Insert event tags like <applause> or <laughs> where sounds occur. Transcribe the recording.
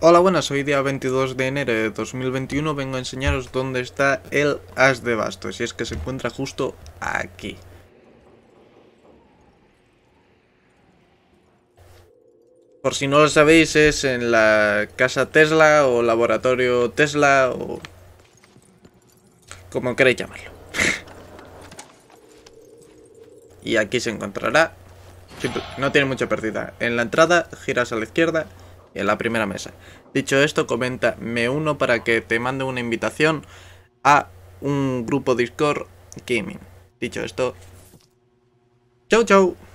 Hola buenas, hoy día 22 de enero de 2021 vengo a enseñaros dónde está el as de bastos y es que se encuentra justo aquí. Por si no lo sabéis es en la casa Tesla o laboratorio Tesla o como queréis llamarlo. <laughs> y aquí se encontrará, no tiene mucha pérdida, en la entrada giras a la izquierda en la primera mesa. Dicho esto, comenta me uno para que te mande una invitación a un grupo Discord Gaming. Dicho esto, chau chau.